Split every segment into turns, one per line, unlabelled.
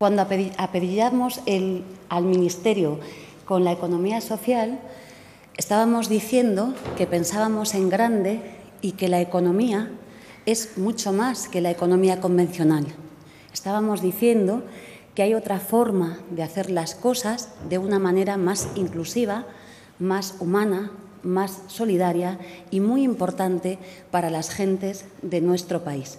Cuando apellidamos al Ministerio con la economía social, estábamos diciendo que pensábamos en grande y que la economía es mucho más que la economía convencional. Estábamos diciendo que hay otra forma de hacer las cosas de una manera más inclusiva, más humana, más solidaria y muy importante para las gentes de nuestro país.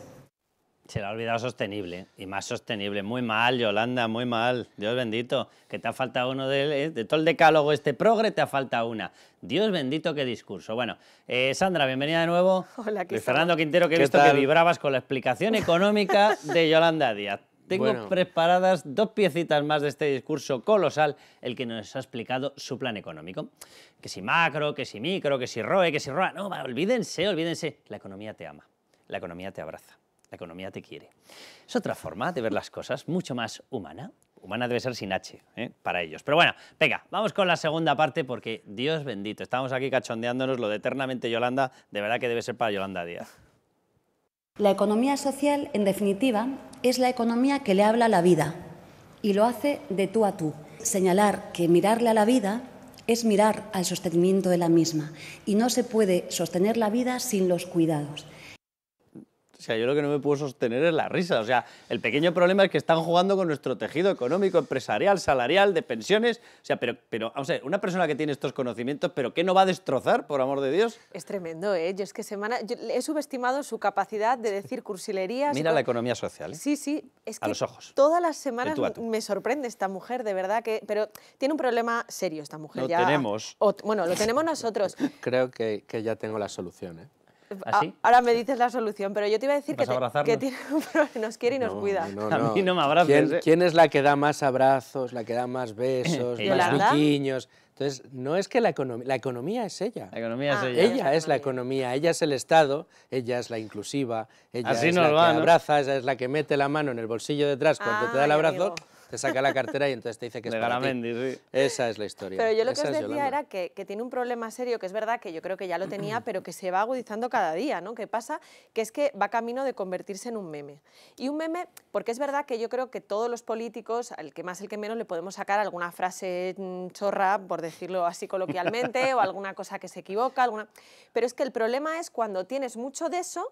Se le ha olvidado sostenible, y más sostenible. Muy mal, Yolanda, muy mal. Dios bendito, que te ha faltado uno de, ¿eh? de todo el decálogo este progre, te ha faltado una. Dios bendito, qué discurso. Bueno, eh, Sandra, bienvenida de nuevo.
Hola, ¿qué Fernando
Quintero, que he visto que vibrabas con la explicación económica de Yolanda Díaz. Tengo preparadas dos piecitas más de este discurso colosal, el que nos ha explicado su plan económico. Que si macro, que si micro, que si ROE, que si ROA. No, olvídense, olvídense. La economía te ama, la economía te abraza. La economía te quiere. Es otra forma de ver las cosas, mucho más humana. Humana debe ser sin H, ¿eh? para ellos. Pero bueno, venga, vamos con la segunda parte porque, Dios bendito, estamos aquí cachondeándonos lo de eternamente Yolanda, de verdad que debe ser para Yolanda Díaz.
La economía social, en definitiva, es la economía que le habla a la vida y lo hace de tú a tú. Señalar que mirarle a la vida es mirar al sostenimiento de la misma y no se puede sostener la vida sin los cuidados.
O sea, yo lo que no me puedo sostener es la risa. O sea, el pequeño problema es que están jugando con nuestro tejido económico, empresarial, salarial, de pensiones. O sea, pero, pero vamos a ver, una persona que tiene estos conocimientos, ¿pero qué no va a destrozar, por amor de Dios?
Es tremendo, ¿eh? Yo es que semana... he subestimado su capacidad de decir cursilerías... Mira la
economía social, Sí,
sí. Es que a los ojos. Todas las semanas me sorprende esta mujer, de verdad que... Pero tiene un problema serio esta mujer. Lo tenemos. bueno, lo tenemos nosotros.
Creo que, que ya tengo la solución, ¿eh?
¿Ah, ahora me dices la solución, pero yo te iba a decir que, tiene un problema, nos quiere y nos cuida. a
mí no me ¿eh? ¿Quién, es la que da más abrazos, la que da más besos, más guiños? Entonces, no es que la economía, la economía es ella. La economía es ah, ella. Ella es, la, economía, ella es el Estado, ella es la inclusiva, ella es la que abraza, es la que mete la mano en el bolsillo detrás cuando ah, te da el abrazo te saca la cartera y entonces te dice que es Esa es la historia. Pero yo lo que os decía era
que, tiene un problema serio, que es verdad que yo creo que ya lo tenía, pero que se va agudizando cada día, ¿no? ¿Qué pasa? Que es que va camino de convertirse en un meme. Y un meme, porque es verdad que yo creo que todos los políticos, el que más, el que menos, le podemos sacar alguna frase mm, chorra, por decirlo así coloquialmente, o alguna cosa que se equivoca, alguna... Pero es que el problema es cuando tienes mucho de eso,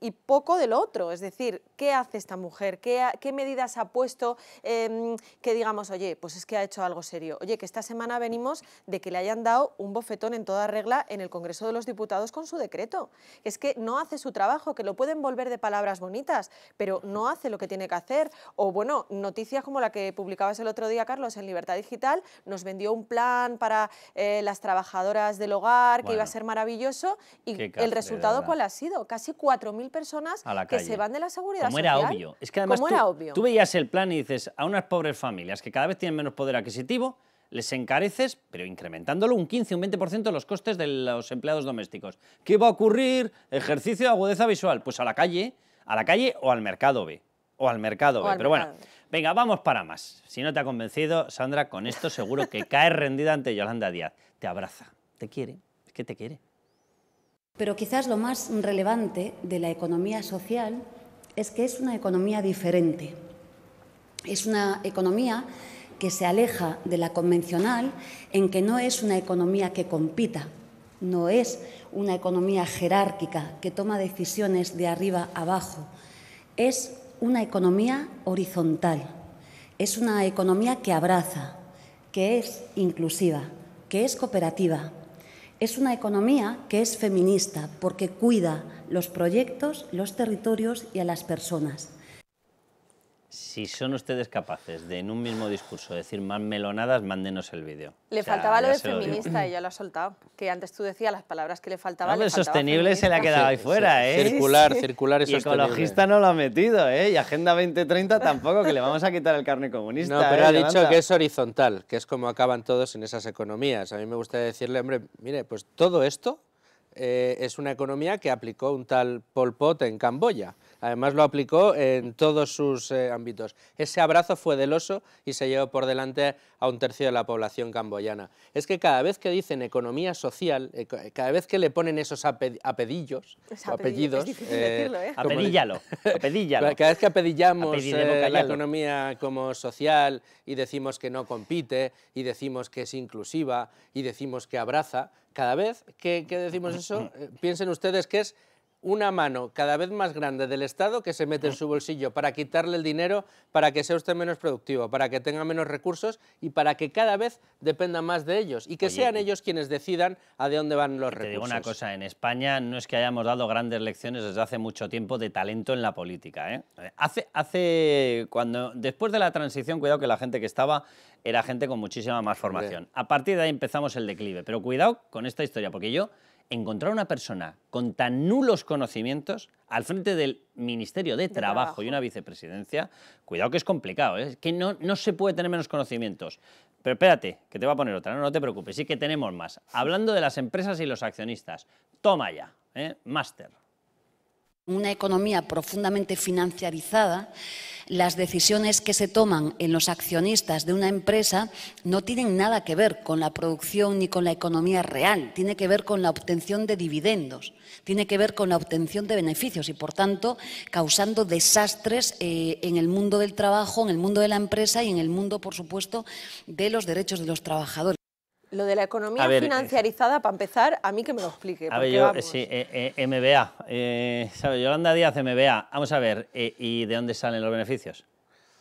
y poco del otro. Es decir, ¿qué hace esta mujer? ¿Qué, medidas ha puesto em, que digamos, oye, pues es que ha hecho algo serio? Oye, que esta semana venimos de que le hayan dado un bofetón en toda regla en el Congreso de los Diputados con su decreto. Es que no hace su trabajo, que lo pueden volver de palabras bonitas, pero no hace lo que tiene que hacer. O bueno, noticias como la que publicabas el otro día, Carlos, en Libertad Digital, nos vendió un plan para eh, las trabajadoras del hogar, que iba a ser maravilloso, y el resultado cuál ha sido? Casi 4.000 personas que se van de la seguridad Como era obvio. Es que además tú,
veías el plan y dices, a unas pobres familias que cada vez tienen menos poder adquisitivo, les encareces, pero incrementándolo un 15, un 20% los costes de los empleados domésticos. ¿Qué va a ocurrir? Ejercicio de agudeza visual. Pues a la calle, a la calle o al mercado B. O al mercado B. pero bueno, venga, vamos para más. Si no te ha convencido, Sandra, con esto seguro que caes rendida ante Yolanda Díaz. Te abraza, te quiere, es que te quiere.
Pero quizás lo más relevante de la economía social es que es una economía diferente. Es una economía que se aleja de la convencional en que no es una economía que compita, no es una economía jerárquica que toma decisiones de arriba abajo, es una economía horizontal, es una economía que abraza, que es inclusiva, que es cooperativa, es una economía que es feminista porque cuida los proyectos, los territorios y a las personas.
Si son ustedes capaces de en un mismo discurso decir más melonadas, mándenos el vídeo.
Le faltaba lo de feminista y ya lo ha soltado. Que antes tú decías las palabras que le faltaban. No, sostenible se le
ha quedado ahí fuera, ¿eh? Circular, circular y, y ecologista no lo ha metido, ¿eh? Y Agenda 2030 tampoco, que le vamos a quitar el carne comunista. No, pero ¿eh? ha dicho que es
horizontal, que es como acaban todos en esas economías. A mí me gusta decirle, hombre, mire, pues todo esto eh, es una economía que aplicó un tal Pol Pot en Camboya Además lo aplicó en todos sus eh, ámbitos. Ese abrazo fue del oso y se llevó por delante a un tercio de la población camboyana. Es que cada vez que dicen economía social, eh, cada vez que le ponen esos apellidos... apedillos, apellidos... Eh, decirlo, Cada vez que apedillamos la economía como social y decimos que no compite y decimos que es inclusiva y decimos que abraza, cada vez que, decimos eso, piensen ustedes que es una mano cada vez más grande del Estado que se mete en su bolsillo para quitarle el dinero, para que sea usted menos productivo, para que tenga menos recursos y para que cada vez dependa más de ellos y que sean ellos quienes decidan a de dónde van los
recursos. Te digo una cosa, en España no es que hayamos dado grandes lecciones desde hace mucho tiempo de talento en la política. ¿eh? Hace, hace cuando, después de la transición, cuidado que la gente que estaba era gente con muchísima más formación. A partir de ahí empezamos el declive, pero cuidado con esta historia, porque yo encontrar una persona con tan nulos conocimientos al frente del Ministerio de, trabajo, y una vicepresidencia, cuidado que es complicado, ¿eh? es que no, no se puede tener menos conocimientos. Pero espérate, que te va a poner otra, no, no te preocupes, sí que tenemos más. Hablando de las empresas y los accionistas, toma ya, ¿eh? máster.
Una economía profundamente financiarizada las decisiones que se toman en los accionistas de una empresa no tienen nada que ver con la producción ni con la economía real, tiene que ver con la obtención de dividendos, tiene que ver con la obtención de beneficios y, por tanto, causando desastres eh, en el mundo del trabajo, en el mundo de la empresa y en el mundo, por supuesto, de los derechos de los trabajadores. Lo de la economía eh, financiarizada, para empezar, a mí que me lo explique. A ver,
MBA, eh, eh, Yolanda Díaz, MBA. Vamos a ver, ¿y de dónde salen los beneficios?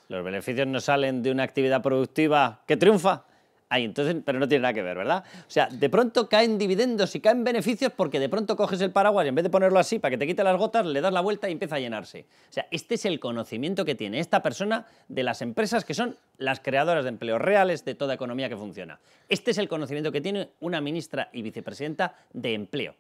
Los beneficios no salen de una actividad productiva que triunfa, entonces, pero no tiene nada que ver, ¿verdad? O sea, de pronto caen dividendos y caen beneficios porque de pronto coges el paraguas y en vez de ponerlo así para que te quite las gotas, le das la vuelta y empieza a llenarse. O sea, este es el conocimiento que tiene esta persona de las empresas que son las creadoras de empleos reales de toda economía que funciona. Este es el conocimiento que tiene una ministra y vicepresidenta de empleo.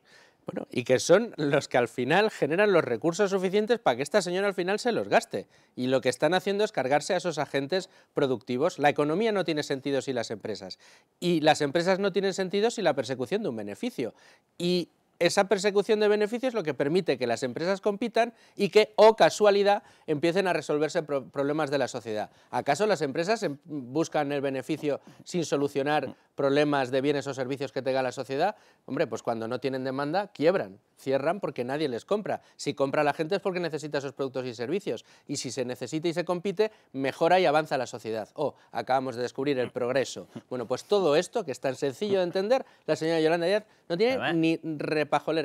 Bueno, y
que son los que al final generan los recursos suficientes para que esta señora al final se los gaste. Y lo que están haciendo es cargarse a esos agentes productivos. La economía no tiene sentido si las empresas. Y las empresas no tienen sentido si la persecución de un beneficio. Y esa persecución de beneficios lo que permite que las empresas compitan y que, o casualidad, empiecen a resolverse problemas de la sociedad. ¿Acaso las empresas em-, buscan el beneficio sin solucionar problemas de bienes o servicios que tenga la sociedad? Hombre, pues cuando no tienen demanda, quiebran, cierran porque nadie les compra. Si compra la gente es porque necesita esos productos y servicios. Y si se necesita y se compite, mejora y avanza la sociedad. O oh, acabamos de descubrir el progreso. Bueno, pues
todo esto, que es tan sencillo de entender, la señora Yolanda Díaz no tiene eh, ni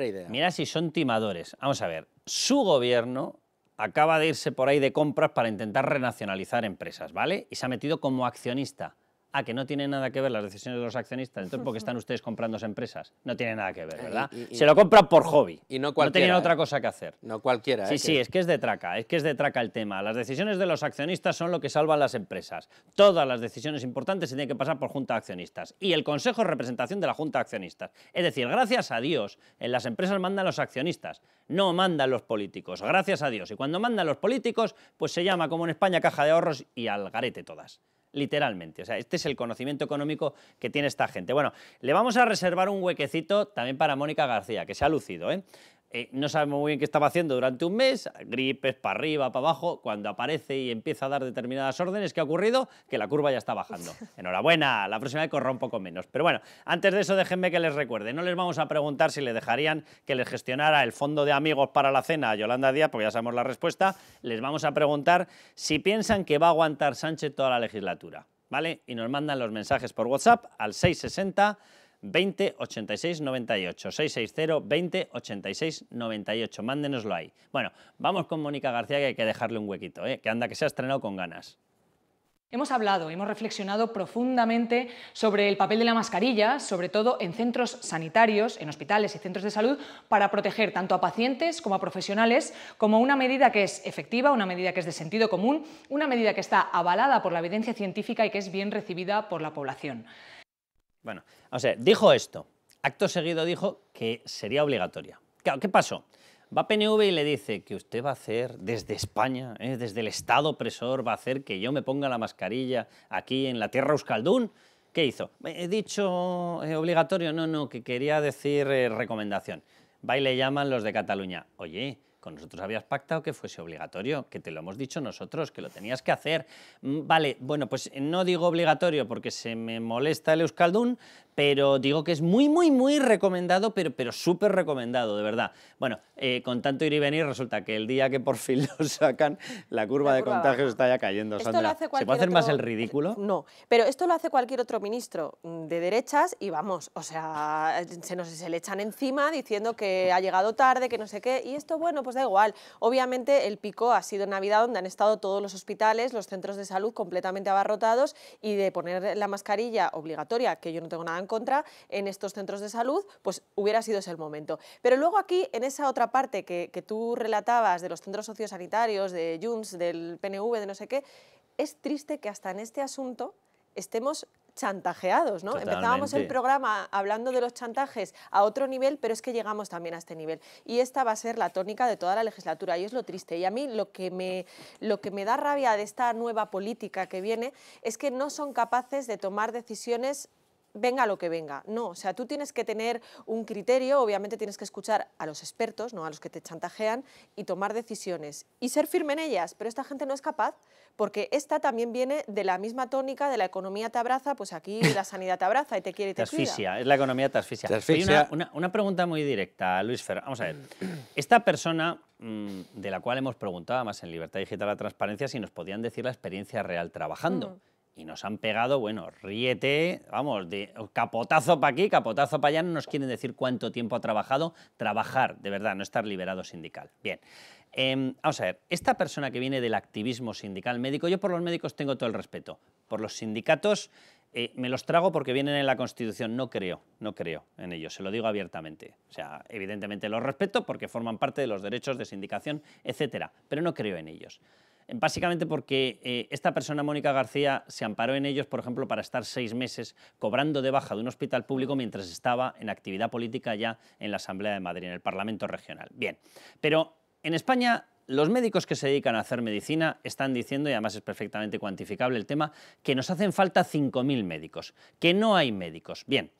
idea. Mira si son timadores. Vamos a ver, su gobierno acaba de irse por ahí de compras para intentar renacionalizar empresas, ¿vale? Y se ha metido como accionista a que no tiene nada que ver las decisiones de los accionistas, entonces porque están ustedes esas empresas, no tiene nada que ver, eh, ¿verdad? se lo compran por hobby. Y no cualquiera. No tenían ¿eh? otra
cosa que hacer. No cualquiera. Sí, ¿eh? sí, es
que es de traca, es que es de traca el tema. Las decisiones de los accionistas son lo que salvan las empresas. Todas las decisiones importantes se tienen que pasar por junta de accionistas y el consejo es representación de la junta de accionistas. Es decir, gracias a Dios, en las empresas mandan los accionistas, no mandan los políticos, gracias a Dios. Y cuando mandan los políticos, pues se llama como en España caja de ahorros y al garete todas literalmente. O sea, este es el conocimiento económico que tiene esta gente. Bueno, le vamos a reservar un huequecito también para Mónica García, que se ha lucido, ¿eh? Eh, no sabemos muy bien qué estaba haciendo durante un mes, gripes para arriba, para abajo, cuando aparece y empieza a dar determinadas órdenes, ¿qué ha ocurrido? Que la curva ya está bajando. Enhorabuena, la próxima vez corra un poco menos. Pero bueno, antes de eso déjenme que les recuerde, no les vamos a preguntar si le dejarían que les gestionara el fondo de amigos para la cena a Yolanda Díaz, porque ya sabemos la respuesta, les vamos a preguntar si piensan que va a aguantar Sánchez toda la legislatura, ¿vale? Y nos mandan los mensajes por WhatsApp al 660 20 86 98. 660 20 86 98. Mándenoslo ahí. Bueno, vamos con Mónica García, que hay que dejarle un huequito, ¿eh? que anda que se ha estrenado con ganas.
Hemos hablado, hemos reflexionado profundamente sobre el papel de la mascarilla, sobre todo en centros sanitarios, en hospitales y centros de salud, para proteger tanto a pacientes como a profesionales, como una medida que es efectiva, una medida que es de sentido común, una medida que está avalada por la evidencia científica y que es bien recibida por la población.
Bueno, o sea, dijo esto. Acto seguido dijo que sería obligatoria. ¿qué pasó? Va PNV y le dice que usted va a hacer desde España, ¿eh? desde el Estado opresor, va a hacer que yo me ponga la mascarilla aquí en la tierra Euskaldún. ¿Qué hizo? He dicho eh, obligatorio, no, no, que quería decir eh, recomendación. Va y le llaman los de Cataluña. Oye, con nosotros habías pactado que fuese obligatorio, que te lo hemos dicho nosotros, que lo tenías que hacer. Mm, vale, bueno, pues no digo obligatorio porque se me molesta el Euskaldun, pero digo que es muy, muy, muy recomendado, pero, pero súper recomendado, de verdad. Bueno, eh, con tanto ir y venir, resulta que el día que por fin lo sacan, la curva, de contagios está ya cayendo, ¿Se puede hacer más el ridículo? No,
pero esto lo hace cualquier otro ministro de derechas y vamos, o sea, se, nos, se le echan encima diciendo que ha llegado tarde, que no sé qué, y esto, bueno, pues da igual. Obviamente el pico ha sido en Navidad donde han estado todos los hospitales, los centros de salud completamente abarrotados y de poner la mascarilla obligatoria, que yo no tengo nada en contra en estos centros de salud, pues hubiera sido ese el momento. Pero luego aquí, en esa otra parte que, tú relatabas de los centros sociosanitarios, de Junts, del PNV, de no sé qué, es triste que hasta en este asunto estemos chantajeados, ¿no? Empezábamos el programa hablando de los chantajes a otro nivel, pero es que llegamos también a este nivel. Y esta va a ser la tónica de toda la legislatura y es lo triste. Y a mí lo que me, lo que me da rabia de esta nueva política que viene es que no son capaces de tomar decisiones venga lo que venga. No, o sea, tú tienes que tener un criterio, obviamente tienes que escuchar a los expertos, no a los que te chantajean, y tomar decisiones y ser firme en ellas, pero esta gente no es capaz porque esta también viene de la misma tónica de la economía te abraza, pues aquí la sanidad te abraza y te quiere y te, es
la economía te asfixia. Una, pregunta muy directa, Luis Fer. Vamos a ver, esta persona mm, de la cual hemos preguntado, más en Libertad Digital la Transparencia, si nos podían decir la experiencia real trabajando. Mm. Y nos han pegado, bueno, ríete, vamos, de capotazo para aquí, capotazo para allá, no nos quieren decir cuánto tiempo ha trabajado, trabajar, de verdad, no estar liberado sindical. Bien, em, vamos a ver, esta persona que viene del activismo sindical médico, yo por los médicos tengo todo el respeto, por los sindicatos eh, me los trago porque vienen en la Constitución. No creo, no creo en ellos, se lo digo abiertamente. O sea, evidentemente los respeto porque forman parte de los derechos de sindicación, etcétera, pero no creo en ellos. Básicamente porque eh, esta persona, Mónica García, se amparó en ellos, por ejemplo, para estar seis meses cobrando de baja de un hospital público mientras estaba en actividad política ya en la Asamblea de Madrid, en el Parlamento Regional. Bien, pero en España los médicos que se dedican a hacer medicina están diciendo, y además es perfectamente cuantificable el tema, que nos hacen falta 5.000 médicos, que no hay médicos. Bien,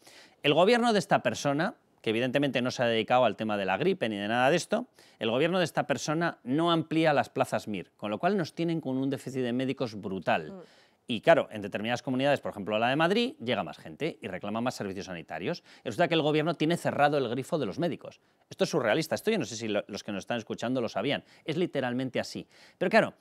el gobierno de esta persona, que evidentemente no se ha dedicado al tema de la gripe ni de nada de esto, el gobierno de esta persona no amplía las plazas MIR, con lo cual nos tienen con un déficit de médicos brutal. Mm. Y claro, en determinadas comunidades, por ejemplo la de Madrid, llega más gente y reclama más servicios sanitarios. resulta que el gobierno tiene cerrado el grifo de los médicos. Esto es surrealista. Esto yo no sé si los que nos están escuchando lo sabían. Es literalmente así. Pero claro,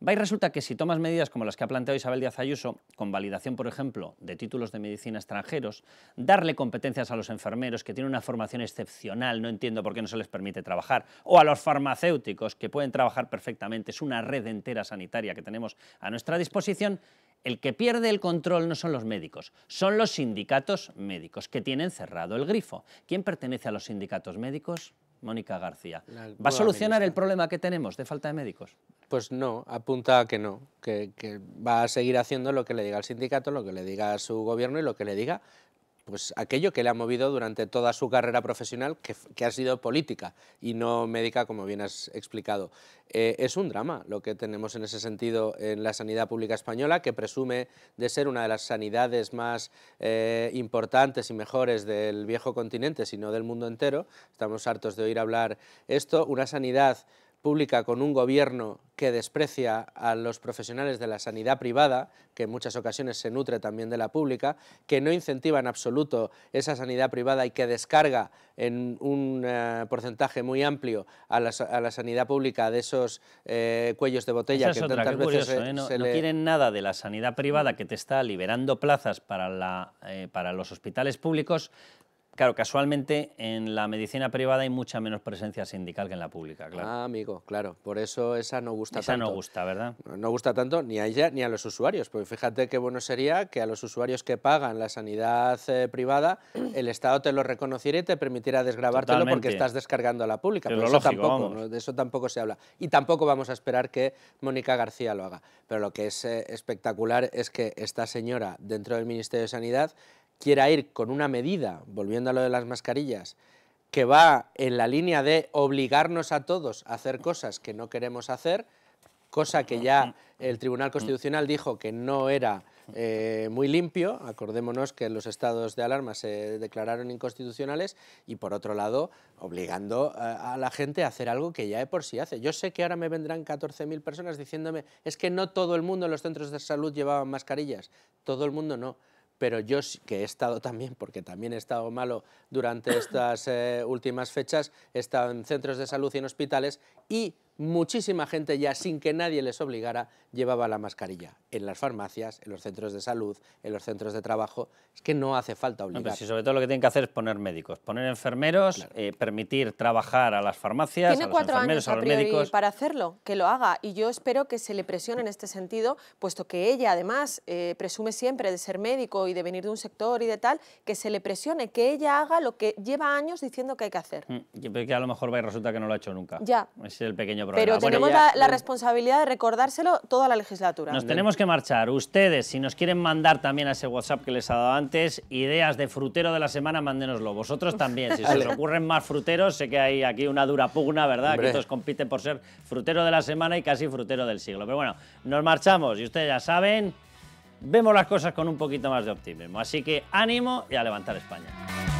y resulta que si tomas medidas como las que ha planteado Isabel Díaz Ayuso, con validación, por ejemplo, de títulos de medicina extranjeros, darle competencias a los enfermeros que tienen una formación excepcional, no entiendo por qué no se les permite trabajar, o a los farmacéuticos que pueden trabajar perfectamente, es una red entera sanitaria que tenemos a nuestra disposición, el que pierde el control no son los médicos, son los sindicatos médicos que tienen cerrado el grifo. ¿Quién pertenece a los sindicatos médicos? Mónica García. ¿Va a solucionar el problema que tenemos de falta de médicos? Pues no, apunta a que
no, que, que, va a seguir haciendo lo que le diga el sindicato, lo que le diga su gobierno y lo que le diga pues aquello que le ha movido durante toda su carrera profesional, que, ha sido política y no médica, como bien has explicado. Eh, es un drama lo que tenemos en ese sentido en la sanidad pública española, que presume de ser una de las sanidades más eh, importantes y mejores del viejo continente, sino del mundo entero. Estamos hartos de oír hablar esto. Una sanidad pública con un gobierno que desprecia a los profesionales de la sanidad privada, que en muchas ocasiones se nutre también de la pública, que no incentiva en absoluto esa sanidad privada y que descarga en un eh, porcentaje muy amplio a la, sanidad pública de esos eh, cuellos de botella que no, quieren
nada de la sanidad privada que te está liberando plazas para, la, eh, para los hospitales públicos, Claro, casualmente en la medicina privada hay mucha menos presencia sindical que en la pública, claro.
Ah, amigo, claro. Por eso esa no gusta tanto. Esa no gusta, ¿verdad? No gusta tanto ni a ella ni a los usuarios. Porque fíjate qué bueno sería que a los usuarios que pagan la sanidad eh, privada, el Estado te lo reconociera y te permitiera desgrabártelo porque estás descargando a la pública. Pero, eso tampoco, de eso tampoco se habla. Y tampoco vamos a esperar que Mónica García lo haga. Pero lo que es eh, espectacular es que esta señora, dentro del Ministerio de Sanidad, quiera ir con una medida, volviendo a lo de las mascarillas, que va en la línea de obligarnos a todos a hacer cosas que no queremos hacer, cosa que ya el Tribunal Constitucional dijo que no era eh, muy limpio, acordémonos que los estados de alarma se declararon inconstitucionales, y por otro lado, obligando a, la gente a hacer algo que ya de por sí hace. Yo sé que ahora me vendrán 14.000 personas diciéndome, es que no todo el mundo en los centros de salud llevaba mascarillas, todo el mundo no pero yo que he estado también, porque también he estado malo durante estas eh, últimas fechas, he estado en centros de salud y en hospitales y muchísima gente ya, sin que nadie les obligara, llevaba la mascarilla. En las farmacias, en los centros de salud, en los centros de trabajo, es que no
hace falta obligar. No, sobre todo lo que tienen que hacer es poner médicos, poner enfermeros, eh, permitir trabajar a las farmacias, a los cuatro enfermeros, años, a, los médicos.
para hacerlo, que lo haga. Y yo espero que se le presione en este sentido, puesto que ella, además, eh, presume siempre de ser médico y de venir de un sector y de tal, que se le presione, que ella haga lo que lleva años diciendo que hay que hacer.
Mm, yo creo que a lo mejor resulta que no lo ha hecho nunca. Ya. es el pequeño pero tenemos la,
responsabilidad de recordárselo toda la legislatura. Nos tenemos que
marchar. Ustedes, si nos quieren mandar también a ese WhatsApp que les ha dado antes, ideas de frutero de la semana, mándenoslo. Vosotros también. Si se os ocurren más fruteros, sé que hay aquí una dura pugna, ¿verdad? Que todos compiten por ser frutero de la semana y casi frutero del siglo. Pero bueno, nos marchamos y ustedes ya saben, vemos las cosas con un poquito más de optimismo. Así que ánimo y a levantar España.